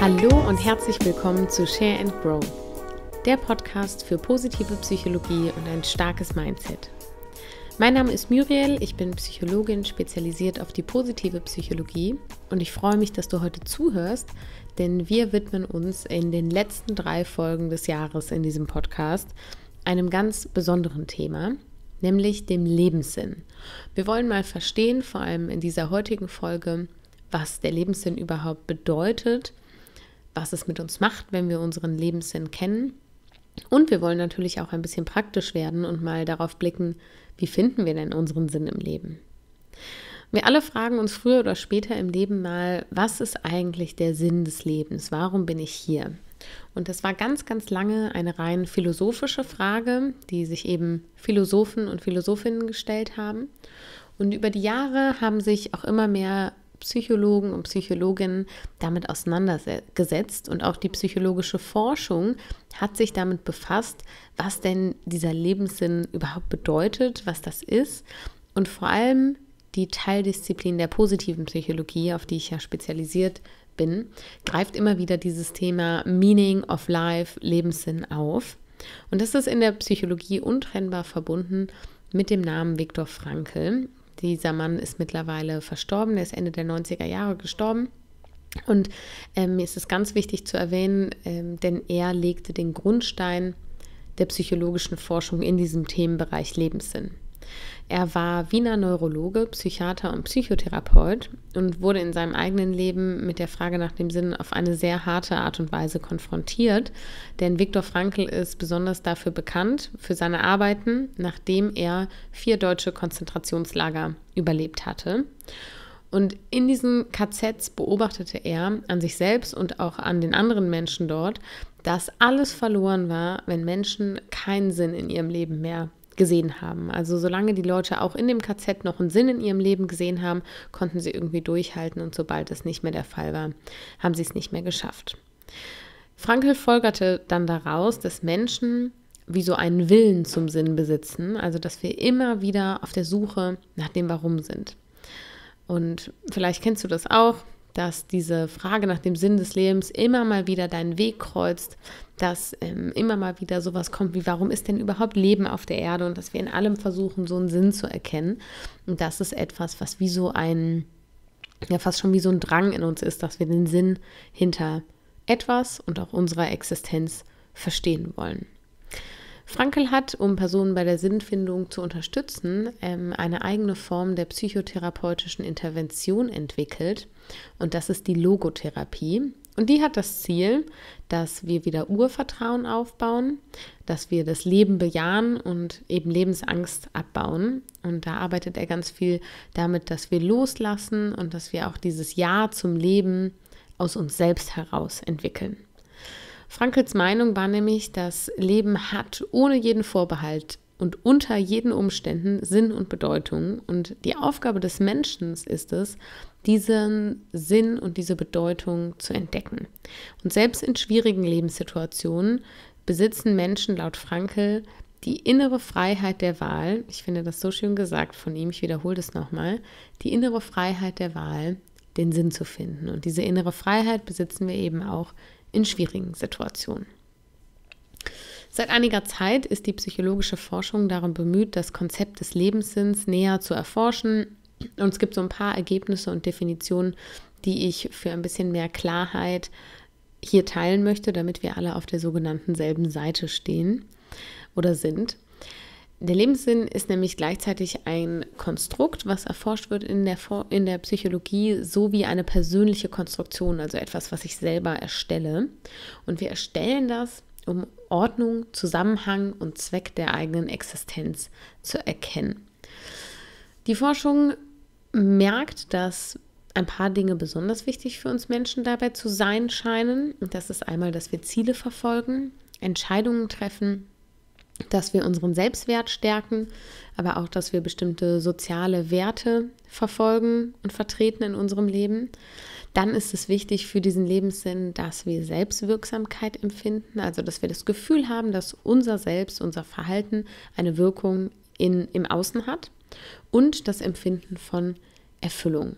Hallo und herzlich willkommen zu Share and Grow, der Podcast für positive Psychologie und ein starkes Mindset. Mein Name ist Muriel, ich bin Psychologin, spezialisiert auf die positive Psychologie und ich freue mich, dass du heute zuhörst, denn wir widmen uns in den letzten drei Folgen des Jahres in diesem Podcast einem ganz besonderen Thema, nämlich dem Lebenssinn. Wir wollen mal verstehen, vor allem in dieser heutigen Folge, was der Lebenssinn überhaupt bedeutet was es mit uns macht, wenn wir unseren Lebenssinn kennen. Und wir wollen natürlich auch ein bisschen praktisch werden und mal darauf blicken, wie finden wir denn unseren Sinn im Leben? Wir alle fragen uns früher oder später im Leben mal, was ist eigentlich der Sinn des Lebens? Warum bin ich hier? Und das war ganz, ganz lange eine rein philosophische Frage, die sich eben Philosophen und Philosophinnen gestellt haben. Und über die Jahre haben sich auch immer mehr Psychologen und Psychologinnen damit auseinandergesetzt und auch die psychologische Forschung hat sich damit befasst, was denn dieser Lebenssinn überhaupt bedeutet, was das ist und vor allem die Teildisziplin der positiven Psychologie, auf die ich ja spezialisiert bin, greift immer wieder dieses Thema Meaning of Life, Lebenssinn auf. Und das ist in der Psychologie untrennbar verbunden mit dem Namen Viktor Frankl. Dieser Mann ist mittlerweile verstorben, er ist Ende der 90er Jahre gestorben. Und ähm, mir ist es ganz wichtig zu erwähnen, ähm, denn er legte den Grundstein der psychologischen Forschung in diesem Themenbereich Lebenssinn. Er war Wiener Neurologe, Psychiater und Psychotherapeut und wurde in seinem eigenen Leben mit der Frage nach dem Sinn auf eine sehr harte Art und Weise konfrontiert, denn Viktor Frankl ist besonders dafür bekannt, für seine Arbeiten, nachdem er vier deutsche Konzentrationslager überlebt hatte. Und in diesen KZs beobachtete er an sich selbst und auch an den anderen Menschen dort, dass alles verloren war, wenn Menschen keinen Sinn in ihrem Leben mehr gesehen haben. Also solange die Leute auch in dem KZ noch einen Sinn in ihrem Leben gesehen haben, konnten sie irgendwie durchhalten und sobald es nicht mehr der Fall war, haben sie es nicht mehr geschafft. Frankl folgerte dann daraus, dass Menschen wie so einen Willen zum Sinn besitzen, also dass wir immer wieder auf der Suche nach dem Warum sind. Und vielleicht kennst du das auch, dass diese Frage nach dem Sinn des Lebens immer mal wieder deinen Weg kreuzt, dass ähm, immer mal wieder sowas kommt wie, warum ist denn überhaupt Leben auf der Erde und dass wir in allem versuchen, so einen Sinn zu erkennen. Und das ist etwas, was wie so ein, ja fast schon wie so ein Drang in uns ist, dass wir den Sinn hinter etwas und auch unserer Existenz verstehen wollen. Frankel hat, um Personen bei der Sinnfindung zu unterstützen, ähm, eine eigene Form der psychotherapeutischen Intervention entwickelt und das ist die Logotherapie. Und die hat das Ziel, dass wir wieder Urvertrauen aufbauen, dass wir das Leben bejahen und eben Lebensangst abbauen. Und da arbeitet er ganz viel damit, dass wir loslassen und dass wir auch dieses Ja zum Leben aus uns selbst heraus entwickeln. Frankels Meinung war nämlich, das Leben hat ohne jeden Vorbehalt und unter jeden Umständen Sinn und Bedeutung. Und die Aufgabe des Menschen ist es, diesen Sinn und diese Bedeutung zu entdecken. Und selbst in schwierigen Lebenssituationen besitzen Menschen laut Frankel die innere Freiheit der Wahl, ich finde das so schön gesagt von ihm, ich wiederhole das nochmal, die innere Freiheit der Wahl, den Sinn zu finden. Und diese innere Freiheit besitzen wir eben auch in schwierigen Situationen. Seit einiger Zeit ist die psychologische Forschung darum bemüht, das Konzept des Lebenssinns näher zu erforschen. Und es gibt so ein paar Ergebnisse und Definitionen, die ich für ein bisschen mehr Klarheit hier teilen möchte, damit wir alle auf der sogenannten selben Seite stehen oder sind. Der Lebenssinn ist nämlich gleichzeitig ein Konstrukt, was erforscht wird in der, in der Psychologie, sowie eine persönliche Konstruktion, also etwas, was ich selber erstelle. Und wir erstellen das, um Ordnung, Zusammenhang und Zweck der eigenen Existenz zu erkennen. Die Forschung merkt, dass ein paar Dinge besonders wichtig für uns Menschen dabei zu sein scheinen. Und das ist einmal, dass wir Ziele verfolgen, Entscheidungen treffen, dass wir unseren Selbstwert stärken, aber auch, dass wir bestimmte soziale Werte verfolgen und vertreten in unserem Leben. Dann ist es wichtig für diesen Lebenssinn, dass wir Selbstwirksamkeit empfinden, also dass wir das Gefühl haben, dass unser Selbst, unser Verhalten eine Wirkung in, im Außen hat und das Empfinden von Erfüllung.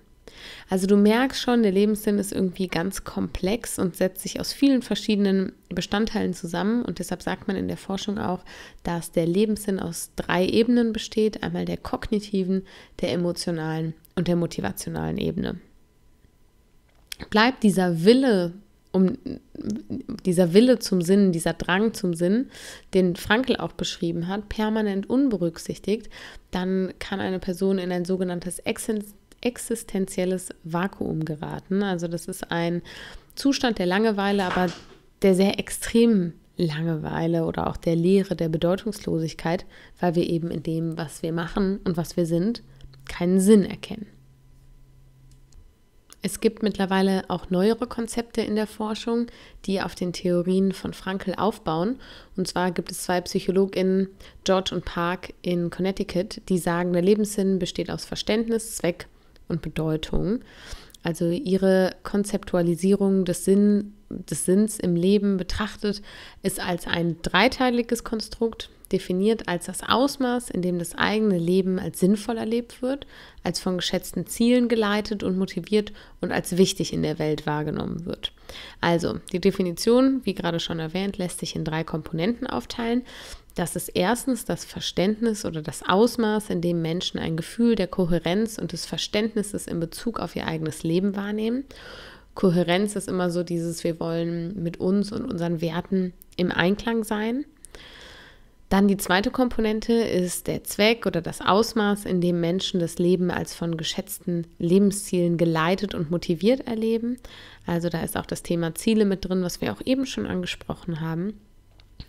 Also du merkst schon, der Lebenssinn ist irgendwie ganz komplex und setzt sich aus vielen verschiedenen Bestandteilen zusammen. Und deshalb sagt man in der Forschung auch, dass der Lebenssinn aus drei Ebenen besteht. Einmal der kognitiven, der emotionalen und der motivationalen Ebene. Bleibt dieser Wille um dieser Wille zum Sinn, dieser Drang zum Sinn, den Frankl auch beschrieben hat, permanent unberücksichtigt, dann kann eine Person in ein sogenanntes existenzielles Vakuum geraten. Also das ist ein Zustand der Langeweile, aber der sehr extremen Langeweile oder auch der Leere, der Bedeutungslosigkeit, weil wir eben in dem, was wir machen und was wir sind, keinen Sinn erkennen. Es gibt mittlerweile auch neuere Konzepte in der Forschung, die auf den Theorien von Frankl aufbauen. Und zwar gibt es zwei PsychologInnen, George und Park in Connecticut, die sagen, der Lebenssinn besteht aus Verständnis, Zweck und Bedeutung. Also ihre Konzeptualisierung des, Sinn, des Sinns im Leben betrachtet ist als ein dreiteiliges Konstrukt, definiert als das Ausmaß, in dem das eigene Leben als sinnvoll erlebt wird, als von geschätzten Zielen geleitet und motiviert und als wichtig in der Welt wahrgenommen wird. Also, die Definition, wie gerade schon erwähnt, lässt sich in drei Komponenten aufteilen. Das ist erstens das Verständnis oder das Ausmaß, in dem Menschen ein Gefühl der Kohärenz und des Verständnisses in Bezug auf ihr eigenes Leben wahrnehmen. Kohärenz ist immer so dieses, wir wollen mit uns und unseren Werten im Einklang sein. Dann die zweite Komponente ist der Zweck oder das Ausmaß, in dem Menschen das Leben als von geschätzten Lebenszielen geleitet und motiviert erleben. Also da ist auch das Thema Ziele mit drin, was wir auch eben schon angesprochen haben.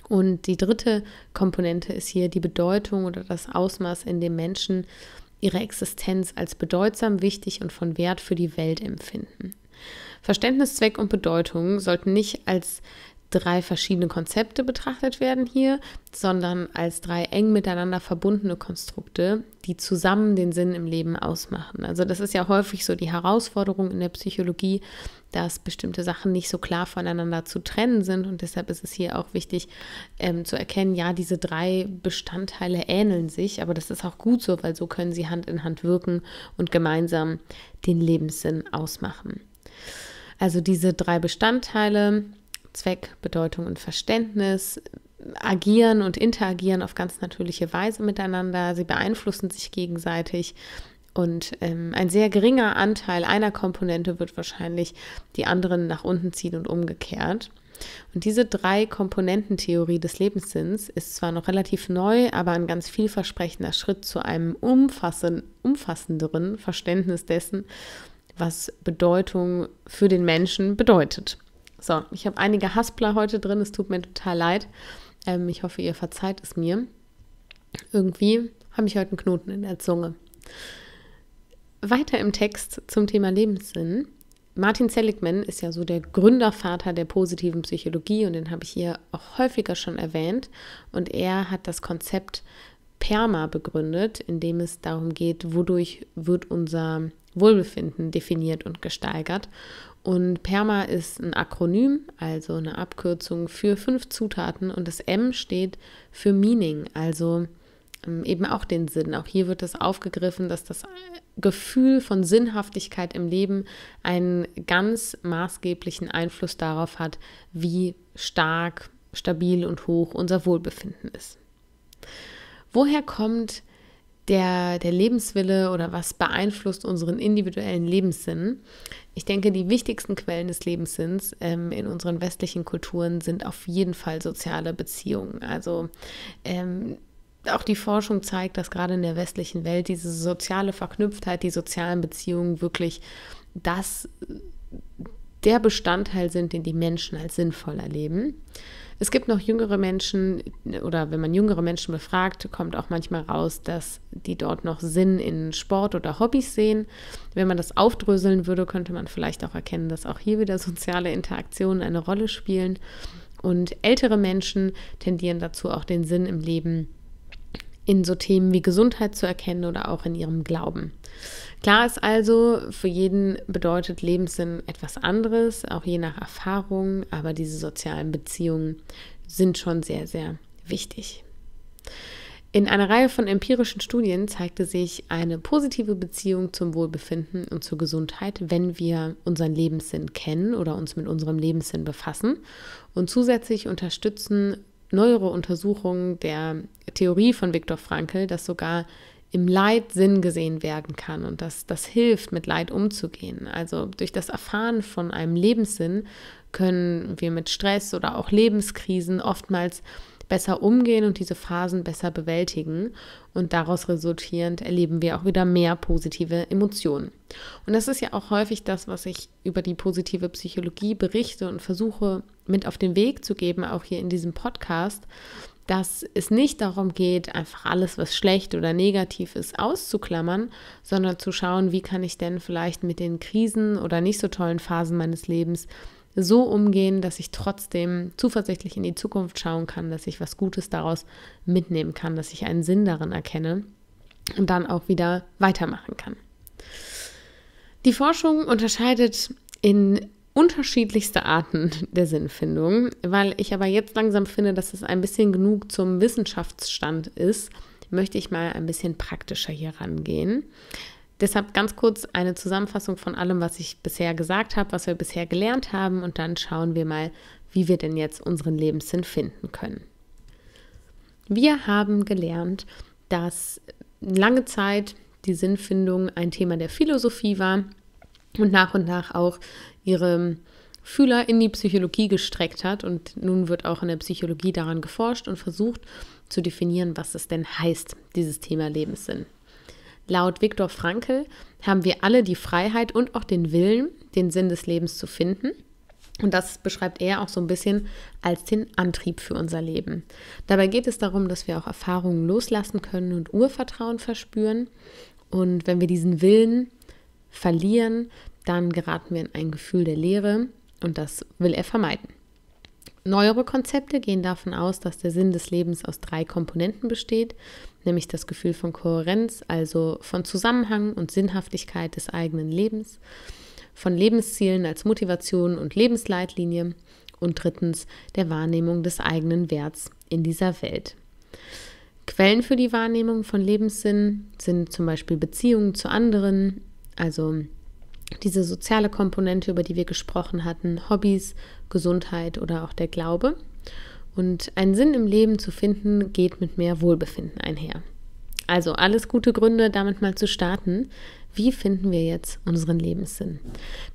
Und die dritte Komponente ist hier die Bedeutung oder das Ausmaß, in dem Menschen ihre Existenz als bedeutsam, wichtig und von Wert für die Welt empfinden. Verständnis, Zweck und Bedeutung sollten nicht als drei verschiedene Konzepte betrachtet werden hier, sondern als drei eng miteinander verbundene Konstrukte, die zusammen den Sinn im Leben ausmachen. Also das ist ja häufig so die Herausforderung in der Psychologie, dass bestimmte Sachen nicht so klar voneinander zu trennen sind. Und deshalb ist es hier auch wichtig ähm, zu erkennen, ja, diese drei Bestandteile ähneln sich, aber das ist auch gut so, weil so können sie Hand in Hand wirken und gemeinsam den Lebenssinn ausmachen. Also diese drei Bestandteile, Zweck, Bedeutung und Verständnis agieren und interagieren auf ganz natürliche Weise miteinander. Sie beeinflussen sich gegenseitig. Und ähm, ein sehr geringer Anteil einer Komponente wird wahrscheinlich die anderen nach unten ziehen und umgekehrt. Und diese drei Komponententheorie des Lebenssinns ist zwar noch relativ neu, aber ein ganz vielversprechender Schritt zu einem umfassend, umfassenderen Verständnis dessen, was Bedeutung für den Menschen bedeutet. So, ich habe einige Haspler heute drin. Es tut mir total leid. Ähm, ich hoffe, ihr verzeiht es mir. Irgendwie habe ich heute einen Knoten in der Zunge. Weiter im Text zum Thema Lebenssinn. Martin Seligman ist ja so der Gründervater der positiven Psychologie und den habe ich hier auch häufiger schon erwähnt. Und er hat das Konzept Perma begründet, in dem es darum geht, wodurch wird unser Wohlbefinden definiert und gesteigert. Und PERMA ist ein Akronym, also eine Abkürzung für fünf Zutaten und das M steht für Meaning, also ähm, eben auch den Sinn. Auch hier wird es aufgegriffen, dass das Gefühl von Sinnhaftigkeit im Leben einen ganz maßgeblichen Einfluss darauf hat, wie stark, stabil und hoch unser Wohlbefinden ist. Woher kommt der, der Lebenswille oder was beeinflusst unseren individuellen Lebenssinn. Ich denke, die wichtigsten Quellen des Lebenssinns ähm, in unseren westlichen Kulturen sind auf jeden Fall soziale Beziehungen. Also ähm, auch die Forschung zeigt, dass gerade in der westlichen Welt diese soziale Verknüpftheit, die sozialen Beziehungen wirklich das der Bestandteil sind, den die Menschen als sinnvoll erleben. Es gibt noch jüngere Menschen oder wenn man jüngere Menschen befragt, kommt auch manchmal raus, dass die dort noch Sinn in Sport oder Hobbys sehen. Wenn man das aufdröseln würde, könnte man vielleicht auch erkennen, dass auch hier wieder soziale Interaktionen eine Rolle spielen. Und ältere Menschen tendieren dazu, auch den Sinn im Leben zu in so Themen wie Gesundheit zu erkennen oder auch in ihrem Glauben. Klar ist also, für jeden bedeutet Lebenssinn etwas anderes, auch je nach Erfahrung, aber diese sozialen Beziehungen sind schon sehr, sehr wichtig. In einer Reihe von empirischen Studien zeigte sich eine positive Beziehung zum Wohlbefinden und zur Gesundheit, wenn wir unseren Lebenssinn kennen oder uns mit unserem Lebenssinn befassen. Und zusätzlich unterstützen neuere Untersuchungen der Theorie von Viktor Frankl, dass sogar im Leid Sinn gesehen werden kann und dass das hilft, mit Leid umzugehen. Also durch das Erfahren von einem Lebenssinn können wir mit Stress oder auch Lebenskrisen oftmals besser umgehen und diese Phasen besser bewältigen. Und daraus resultierend erleben wir auch wieder mehr positive Emotionen. Und das ist ja auch häufig das, was ich über die positive Psychologie berichte und versuche mit auf den Weg zu geben, auch hier in diesem Podcast, dass es nicht darum geht, einfach alles, was schlecht oder negativ ist, auszuklammern, sondern zu schauen, wie kann ich denn vielleicht mit den Krisen oder nicht so tollen Phasen meines Lebens so umgehen, dass ich trotzdem zuversichtlich in die Zukunft schauen kann, dass ich was Gutes daraus mitnehmen kann, dass ich einen Sinn darin erkenne und dann auch wieder weitermachen kann. Die Forschung unterscheidet in unterschiedlichste Arten der Sinnfindung, weil ich aber jetzt langsam finde, dass es ein bisschen genug zum Wissenschaftsstand ist, möchte ich mal ein bisschen praktischer hier rangehen. Deshalb ganz kurz eine Zusammenfassung von allem, was ich bisher gesagt habe, was wir bisher gelernt haben und dann schauen wir mal, wie wir denn jetzt unseren Lebenssinn finden können. Wir haben gelernt, dass lange Zeit die Sinnfindung ein Thema der Philosophie war und nach und nach auch ihre Fühler in die Psychologie gestreckt hat. Und nun wird auch in der Psychologie daran geforscht und versucht zu definieren, was es denn heißt, dieses Thema Lebenssinn. Laut Viktor Frankl haben wir alle die Freiheit und auch den Willen, den Sinn des Lebens zu finden. Und das beschreibt er auch so ein bisschen als den Antrieb für unser Leben. Dabei geht es darum, dass wir auch Erfahrungen loslassen können und Urvertrauen verspüren. Und wenn wir diesen Willen verlieren, dann geraten wir in ein Gefühl der Leere und das will er vermeiden. Neuere Konzepte gehen davon aus, dass der Sinn des Lebens aus drei Komponenten besteht, nämlich das Gefühl von Kohärenz, also von Zusammenhang und Sinnhaftigkeit des eigenen Lebens, von Lebenszielen als Motivation und Lebensleitlinie und drittens der Wahrnehmung des eigenen Werts in dieser Welt. Quellen für die Wahrnehmung von Lebenssinn sind zum Beispiel Beziehungen zu anderen, also diese soziale Komponente, über die wir gesprochen hatten, Hobbys, Gesundheit oder auch der Glaube. Und einen Sinn im Leben zu finden, geht mit mehr Wohlbefinden einher. Also alles gute Gründe, damit mal zu starten. Wie finden wir jetzt unseren Lebenssinn?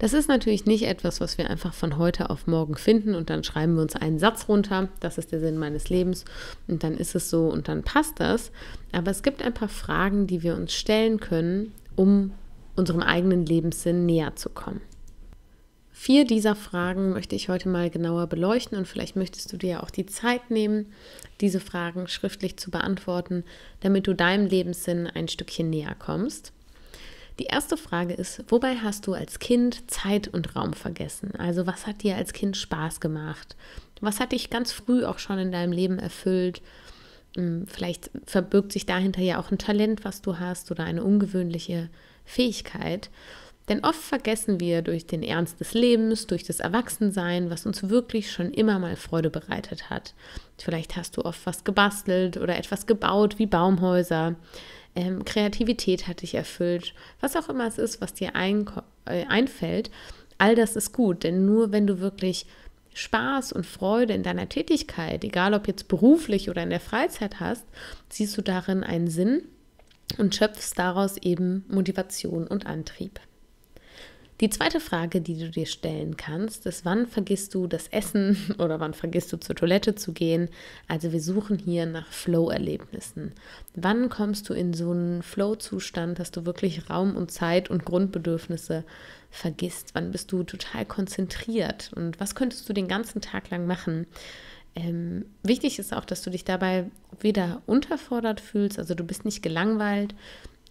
Das ist natürlich nicht etwas, was wir einfach von heute auf morgen finden und dann schreiben wir uns einen Satz runter, das ist der Sinn meines Lebens und dann ist es so und dann passt das. Aber es gibt ein paar Fragen, die wir uns stellen können, um unserem eigenen Lebenssinn näher zu kommen. Vier dieser Fragen möchte ich heute mal genauer beleuchten und vielleicht möchtest du dir auch die Zeit nehmen, diese Fragen schriftlich zu beantworten, damit du deinem Lebenssinn ein Stückchen näher kommst. Die erste Frage ist, wobei hast du als Kind Zeit und Raum vergessen? Also was hat dir als Kind Spaß gemacht? Was hat dich ganz früh auch schon in deinem Leben erfüllt? Hm, vielleicht verbirgt sich dahinter ja auch ein Talent, was du hast oder eine ungewöhnliche Fähigkeit. Denn oft vergessen wir durch den Ernst des Lebens, durch das Erwachsensein, was uns wirklich schon immer mal Freude bereitet hat. Vielleicht hast du oft was gebastelt oder etwas gebaut wie Baumhäuser. Ähm, Kreativität hat dich erfüllt. Was auch immer es ist, was dir ein, äh, einfällt, all das ist gut. Denn nur wenn du wirklich Spaß und Freude in deiner Tätigkeit, egal ob jetzt beruflich oder in der Freizeit hast, siehst du darin einen Sinn und schöpfst daraus eben Motivation und Antrieb. Die zweite Frage, die du dir stellen kannst, ist, wann vergisst du das Essen oder wann vergisst du zur Toilette zu gehen? Also wir suchen hier nach Flow-Erlebnissen. Wann kommst du in so einen Flow-Zustand, dass du wirklich Raum und Zeit und Grundbedürfnisse vergisst? Wann bist du total konzentriert? Und was könntest du den ganzen Tag lang machen? Ähm, wichtig ist auch, dass du dich dabei weder unterfordert fühlst, also du bist nicht gelangweilt,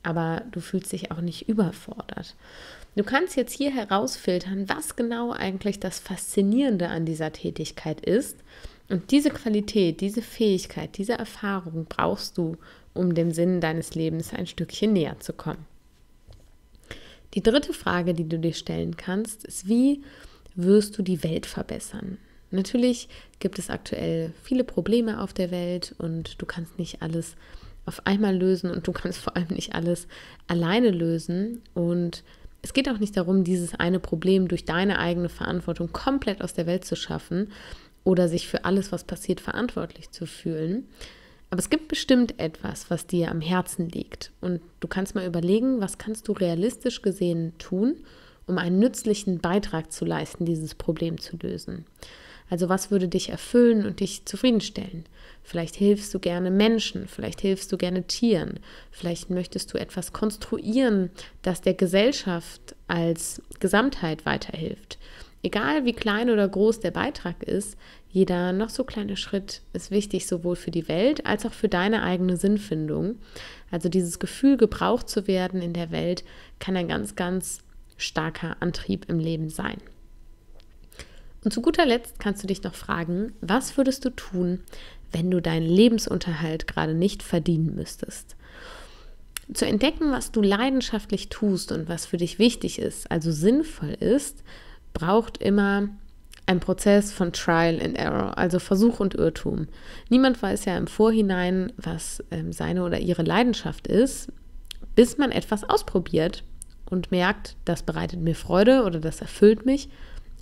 aber du fühlst dich auch nicht überfordert. Du kannst jetzt hier herausfiltern, was genau eigentlich das Faszinierende an dieser Tätigkeit ist. Und diese Qualität, diese Fähigkeit, diese Erfahrung brauchst du, um dem Sinn deines Lebens ein Stückchen näher zu kommen. Die dritte Frage, die du dir stellen kannst, ist, wie wirst du die Welt verbessern? Natürlich gibt es aktuell viele Probleme auf der Welt und du kannst nicht alles auf einmal lösen und du kannst vor allem nicht alles alleine lösen. Und es geht auch nicht darum, dieses eine Problem durch deine eigene Verantwortung komplett aus der Welt zu schaffen oder sich für alles, was passiert, verantwortlich zu fühlen. Aber es gibt bestimmt etwas, was dir am Herzen liegt. Und du kannst mal überlegen, was kannst du realistisch gesehen tun, um einen nützlichen Beitrag zu leisten, dieses Problem zu lösen. Also was würde dich erfüllen und dich zufriedenstellen? Vielleicht hilfst du gerne Menschen, vielleicht hilfst du gerne Tieren, vielleicht möchtest du etwas konstruieren, das der Gesellschaft als Gesamtheit weiterhilft. Egal wie klein oder groß der Beitrag ist, jeder noch so kleine Schritt ist wichtig, sowohl für die Welt als auch für deine eigene Sinnfindung. Also dieses Gefühl, gebraucht zu werden in der Welt, kann ein ganz, ganz starker Antrieb im Leben sein. Und zu guter Letzt kannst du dich noch fragen, was würdest du tun, wenn du deinen Lebensunterhalt gerade nicht verdienen müsstest? Zu entdecken, was du leidenschaftlich tust und was für dich wichtig ist, also sinnvoll ist, braucht immer ein Prozess von Trial and Error, also Versuch und Irrtum. Niemand weiß ja im Vorhinein, was ähm, seine oder ihre Leidenschaft ist, bis man etwas ausprobiert und merkt, das bereitet mir Freude oder das erfüllt mich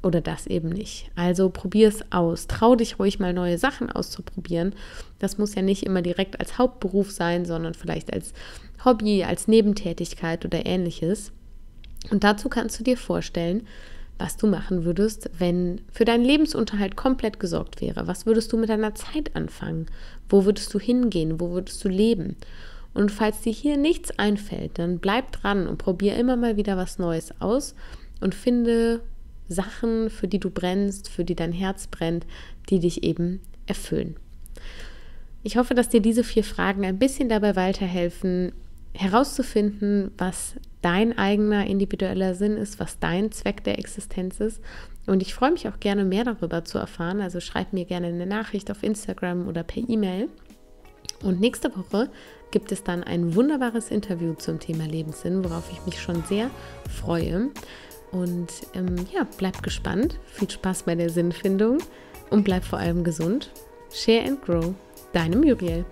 oder das eben nicht. Also probier es aus. Trau dich ruhig mal neue Sachen auszuprobieren. Das muss ja nicht immer direkt als Hauptberuf sein, sondern vielleicht als Hobby, als Nebentätigkeit oder ähnliches. Und dazu kannst du dir vorstellen, was du machen würdest, wenn für deinen Lebensunterhalt komplett gesorgt wäre. Was würdest du mit deiner Zeit anfangen? Wo würdest du hingehen? Wo würdest du leben? Und falls dir hier nichts einfällt, dann bleib dran und probier immer mal wieder was Neues aus und finde Sachen, für die du brennst, für die dein Herz brennt, die dich eben erfüllen. Ich hoffe, dass dir diese vier Fragen ein bisschen dabei weiterhelfen, herauszufinden, was dein eigener individueller Sinn ist, was dein Zweck der Existenz ist. Und ich freue mich auch gerne mehr darüber zu erfahren. Also schreib mir gerne eine Nachricht auf Instagram oder per E-Mail. Und nächste Woche gibt es dann ein wunderbares Interview zum Thema Lebenssinn, worauf ich mich schon sehr freue. Und ähm, ja, bleibt gespannt, viel Spaß bei der Sinnfindung und bleib vor allem gesund. Share and grow. Deinem Muriel.